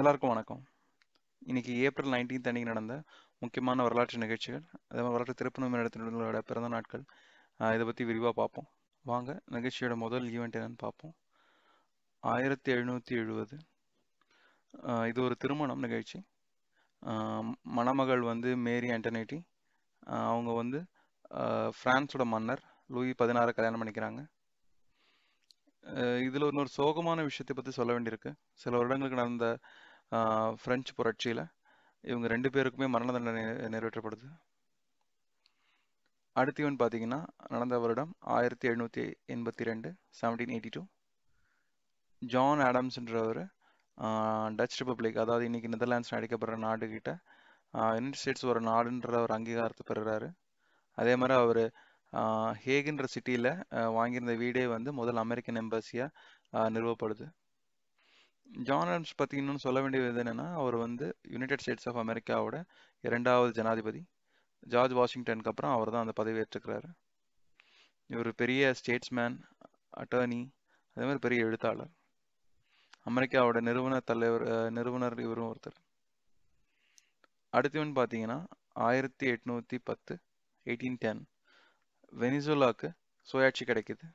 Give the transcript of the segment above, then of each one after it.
எல்லாருக்கும் வணக்கம் இன்னைக்கு ஏப்ரல் நைன்டீன்த் அன்னைக்கு நடந்த முக்கியமான வரலாற்று நிகழ்ச்சிகள் அதே மாதிரி வரலாற்று திறப்பு நடத்தினோட பிறந்த நாட்கள் இதை பற்றி விரிவாக பார்ப்போம் வாங்க நிகழ்ச்சியோட முதல் ஈவெண்ட் என்னன்னு பார்ப்போம் ஆயிரத்தி எழுநூற்றி எழுபது இது ஒரு திருமணம் நிகழ்ச்சி மணமகள் வந்து மேரி ஆண்டனைட்டி அவங்க வந்து ஃப்ரான்ஸோட மன்னர் லூயி பதினாறு கல்யாணம் பண்ணிக்கிறாங்க இதில் இன்னொரு சோகமான விஷயத்தை பற்றி சொல்ல வேண்டியிருக்கு சில வருடங்களுக்கு நடந்த பிரெஞ்சு புரட்சியில் இவங்க ரெண்டு பேருக்குமே மரண தண்டனை நிறைவேற்றப்படுது அடுத்து இவன் பார்த்தீங்கன்னா நடந்த வருடம் ஆயிரத்தி எழுநூற்றி எண்பத்தி ரெண்டு செவன்டீன் எயிட்டி டூ ஜான் ஆடம்ஸ்ன்றவர் டச் ரிப்பப்ளிக் அதாவது இன்னைக்கு நெதர்லாண்ட்ஸ் அடிக்கப்படுற நாடுகிட்ட யுனைடெட் ஸ்டேட்ஸ் ஒரு நாடுன்ற ஒரு அங்கீகாரத்தை பெறுறாரு அதே மாதிரி அவர் ஹேகின்ற சிட்டியில் வாங்கியிருந்த வீடே வந்து முதல் அமெரிக்கன் எம்பசியாக நிறுவப்படுது ஜான் ஆடம்ஸ் பற்றி இன்னும் சொல்ல வேண்டியது என்னென்னா அவர் வந்து யுனைடெட் ஸ்டேட்ஸ் ஆஃப் அமெரிக்காவோட இரண்டாவது ஜனாதிபதி ஜார்ஜ் வாஷிங்டனுக்கு அப்புறம் அவர் தான் அந்த பதவியேற்றுக்கிறாரு இவர் பெரிய ஸ்டேட்ஸ்மேன் அட்டர்னி அதே மாதிரி பெரிய எழுத்தாளர் அமெரிக்காவோட நிறுவனர் தலைவர் நிறுவனர் இவரும் ஒருத்தர் அடுத்தவன் பார்த்தீங்கன்னா ஆயிரத்தி எட்நூற்றி பத்து எயிட்டீன் டென் வெனிசுலாக்கு சுயாட்சி கிடைக்குது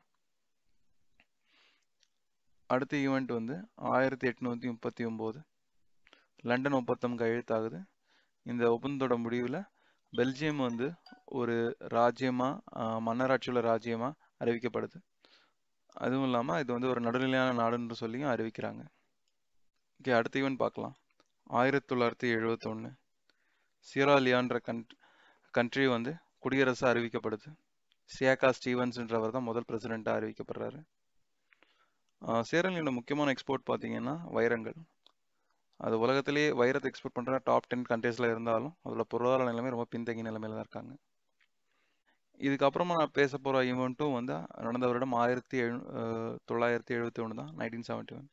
அடுத்த ஈவெண்ட் வந்து ஆயிரத்தி எட்நூற்றி முப்பத்தி ஒம்பது லண்டன் ஒப்பந்தம் கையெழுத்தாகுது இந்த ஒப்பந்தத்தோட முடிவில் பெல்ஜியம் வந்து ஒரு ராஜ்யமாக மன்னராட்சியுள்ள ராஜ்யமாக அறிவிக்கப்படுது அதுவும் இல்லாமல் இது வந்து ஒரு நடுநிலையான நாடுன்ற சொல்லியும் அறிவிக்கிறாங்க ஓகே அடுத்த ஈவெண்ட் பார்க்கலாம் ஆயிரத்தி தொள்ளாயிரத்தி எழுபத்தொன்று சீராலியான்ற கன் கண்ட்ரி வந்து குடியரசு அறிவிக்கப்படுது சியாக்கா ஸ்டீவன்ஸ்ன்றவர் தான் முதல் பிரசிடெண்ட்டாக அறிவிக்கப்படுறாரு சேரலியோட முக்கியமான எக்ஸ்போர்ட் பார்த்தீங்கன்னா வைரங்கள் அது உலகத்திலேயே வைரத்தை எக்ஸ்போர்ட் பண்ணுற டாப் டென் கண்ட்ரீஸில் இருந்தாலும் அதில் பொருளாதார நிலைமை ரொம்ப பின்தங்கிய நிலைமையில் தான் இருக்காங்க இதுக்கப்புறமா நான் பேச போகிற ஈவெண்ட்டும் வந்து நடந்த வருடம் ஆயிரத்தி எழு தொள்ளாயிரத்தி எழுபத்தி ஒன்று தான் nineteen seventy one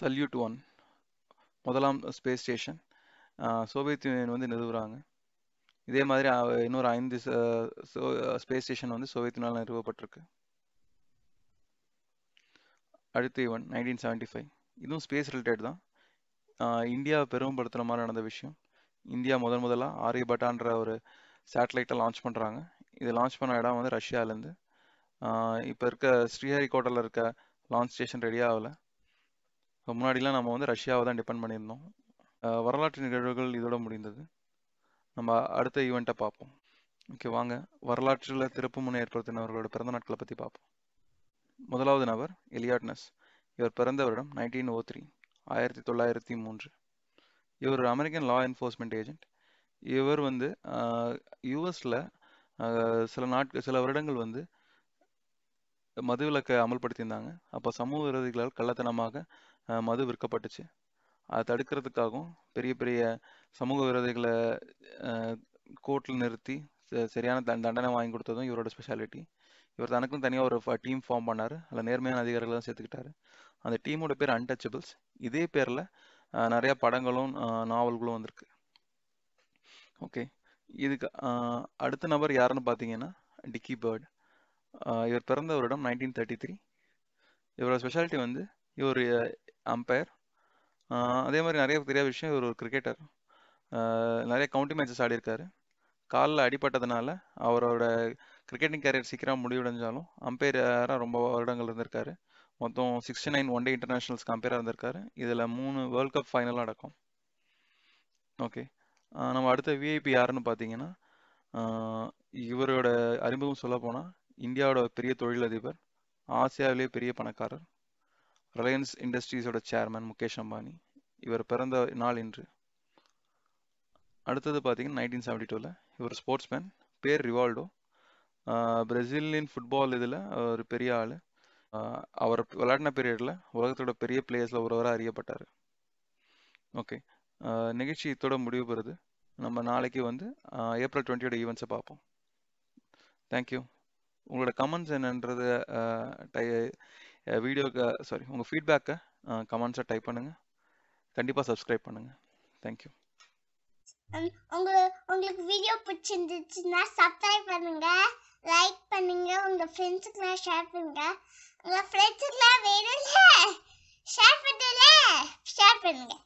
Salyut one முதலாம் ஸ்பேஸ் ஸ்டேஷன் சோவியத் யூனியன் வந்து நிறுவுறாங்க இதே மாதிரி இன்னொரு ஐந்து ஸ்பேஸ் ஸ்டேஷன் வந்து சோவியத் யூனியனால் நிறுவப்பட்டிருக்கு அடுத்து இவன் நைன்டீன் செவன்ட்டி ஃபைவ் இதுவும் ஸ்பேஸ் ரிலேட்டட் தான் இந்தியா பெரும்படுத்துகிற மாதிரி நடந்த விஷயம் இந்தியா முதன் முதலாக ஆரியபட்டான்ற ஒரு சேட்டலைட்டை லான்ச் பண்ணுறாங்க இது லான்ச் பண்ண இடம் வந்து ரஷ்யாவிலேருந்து இப்போ இருக்க ஸ்ரீஹரிகோட்டையில் இருக்க லான்ச் ஸ்டேஷன் ரெடி ஆகலை முன்னாடிலாம் நம்ம வந்து ரஷ்யாவை தான் டிபெண்ட் பண்ணியிருந்தோம் வரலாற்று நிகழ்வுகள் இதோட முடிந்தது நம்ம அடுத்த ஈவெண்ட்டை பார்ப்போம் ஓகே வாங்க வரலாற்றில் திருப்பு முனை ஏற்படுத்தினவர்களோட பிறந்த நாட்களை பற்றி பார்ப்போம் முதலாவது நபர் எலியாட்னஸ் இவர் பிறந்த வருடம் நைன்டீன் ஓ த்ரீ ஆயிரத்தி தொள்ளாயிரத்தி மூன்று இவர் ஒரு அமெரிக்கன் லா என்ஃபோர்ஸ்மெண்ட் ஏஜென்ட் இவர் வந்து யூஎஸில் சில நாட்கள் சில வருடங்கள் வந்து மது விலக்கை அமல்படுத்தியிருந்தாங்க அப்போ சமூக விரோதிகளால் கள்ளத்தனமாக மது விற்கப்பட்டுச்சு அதை தடுக்கிறதுக்காகவும் பெரிய பெரிய சமூக விரோதிகளை கோர்ட்டில் நிறுத்தி சரியான தண்டனை வாங்கி கொடுத்ததும் இவரோட ஸ்பெஷாலிட்டி இவர் தனக்கும் தனியாக ஒரு டீம் ஃபார்ம் பண்ணார் அதில் நேர்மையான அதிகாரிகளை தான் சேர்த்துக்கிட்டாரு அந்த டீமோட பேர் அன்டச்சபிள்ஸ் இதே பேரில் நிறையா படங்களும் நாவல்களும் வந்திருக்கு ஓகே இதுக்கு அடுத்த நபர் யாருன்னு பார்த்தீங்கன்னா டிக்கி பேர்ட் இவர் பிறந்த இடம் நைன்டீன் தேர்ட்டி த்ரீ இவரோட ஸ்பெஷாலிட்டி வந்து இவர் அம்பையர் அதே மாதிரி நிறைய தெரியாத விஷயம் இவர் ஒரு கிரிக்கெட்டர் நிறைய கவுண்டி மேட்சஸ் ஆடியிருக்காரு காலில் அடிப்பட்டதுனால அவரோட கிரிக்கெட்டிங் கேரியர் சீக்கிரம் முடிவடைஞ்சாலும் அம்பையராக ரொம்ப வருடங்கள் இருந்திருக்காரு மொத்தம் சிக்ஸ்டி நைன் ஒன் டே இன்டர்நேஷ்னல்ஸ்க்கு அம்பையராக இருந்திருக்காரு இதில் மூணு வேர்ல்ட் கப் ஃபைனலாக நடக்கும் ஓகே நம்ம அடுத்த விஐபி யாருன்னு பார்த்தீங்கன்னா இவரோட அறிமுகம் சொல்ல போனால் இந்தியாவோட பெரிய தொழிலதிபர் ஆசியாவிலேயே பெரிய பணக்காரர் ரிலையன்ஸ் இண்டஸ்ட்ரீஸோட சேர்மேன் முகேஷ் அம்பானி இவர் பிறந்த நாள் இன்று அடுத்தது பார்த்தீங்கன்னா நைன்டீன் செவன்டி டூவில் இவர் ஸ்போர்ட்ஸ்மேன் பேர் ரிவால்டோ பிரேசிலின் ஃபுட்பால் இதில் ஒரு பெரிய ஆள் அவர் விளையாடின பீரியடில் உலகத்தோட பெரிய பிளேயர்ஸில் ஒருவராக அறியப்பட்டார் ஓகே நிகழ்ச்சி இத்தோட முடிவு பெறுது நம்ம நாளைக்கு வந்து ஏப்ரல் டுவெண்ட்டியோட ஈவெண்ட்ஸை பார்ப்போம் தேங்க்யூ உங்களோட கமெண்ட்ஸ் என்னன்றது வீடியோக்கு சாரி உங்கள் ஃபீட்பேக்கை கமெண்ட்ஸை டைப் பண்ணுங்கள் கண்டிப்பாக சப்ஸ்கிரைப் பண்ணுங்கள் தேங்க்யூ உங்களுக்கு உங்களுக்கு வீடியோ பிடிச்சிருந்துச்சுன்னா சப்ஸ்கிரைப் பண்ணுங்க லைக் பண்ணுங்க உங்க ஃப்ரெண்ட்ஸுக்குலாம் ஷேர் பண்ணுங்க உங்க ஃப்ரெண்ட்ஸுக்குலாம் வேணும்ல ஷேர் பண்ணுல ஷேர் பண்ணுங்க